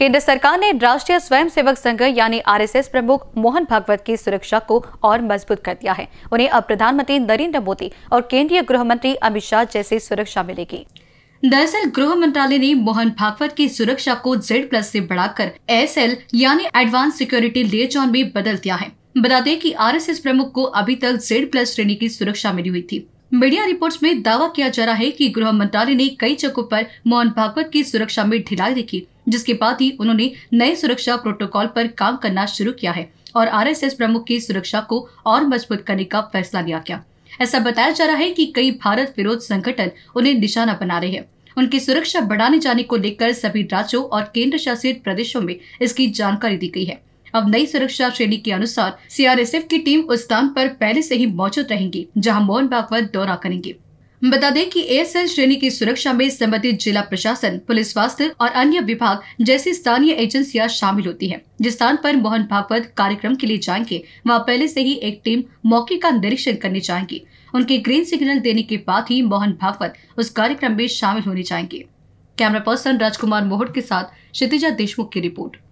केंद्र सरकार ने राष्ट्रीय स्वयंसेवक संघ यानी आरएसएस प्रमुख मोहन भागवत की सुरक्षा को और मजबूत कर दिया है उन्हें अब प्रधानमंत्री नरेंद्र मोदी और केंद्रीय गृह मंत्री अमित शाह जैसी सुरक्षा मिलेगी दरअसल गृह मंत्रालय ने मोहन भागवत की सुरक्षा को जेड प्लस से बढ़ाकर एस एल यानी एडवांस सिक्योरिटी लेजॉन में बदल दिया है बता दें कि आरएसएस प्रमुख को अभी तक जेड प्लस श्रेणी की सुरक्षा मिली हुई थी मीडिया रिपोर्ट्स में दावा किया जा रहा है कि गृह मंत्रालय ने कई जगहों पर मोहन भागवत की सुरक्षा में ढिलाई देखी जिसके बाद ही उन्होंने नए सुरक्षा प्रोटोकॉल पर काम करना शुरू किया है और आरएसएस प्रमुख की सुरक्षा को और मजबूत करने का फैसला लिया गया ऐसा बताया जा रहा है कि कई भारत विरोध संगठन उन्हें निशाना बना रहे हैं उनकी सुरक्षा बढ़ाने जाने को लेकर सभी राज्यों और केंद्र शासित प्रदेशों में इसकी जानकारी दी गई है अब नई सुरक्षा श्रेणी के अनुसार सीआरएसएफ की टीम उस स्थान पर पहले से ही मौजूद रहेंगी जहां मोहन भागवत दौरा करेंगे बता दें कि एएसएल श्रेणी की सुरक्षा में संबंधित जिला प्रशासन पुलिस स्वास्थ्य और अन्य विभाग जैसी स्थानीय एजेंसियां शामिल होती हैं। जिस स्थान पर मोहन भागवत कार्यक्रम के लिए जाएंगे वहां पहले से ही एक टीम मौके का निरीक्षण करने जाएंगी उनके ग्रीन सिग्नल देने के बाद ही मोहन भागवत उस कार्यक्रम में शामिल होने जाएंगे कैमरा पर्सन राजकुमार मोहट के साथ क्षितिजा देशमुख की रिपोर्ट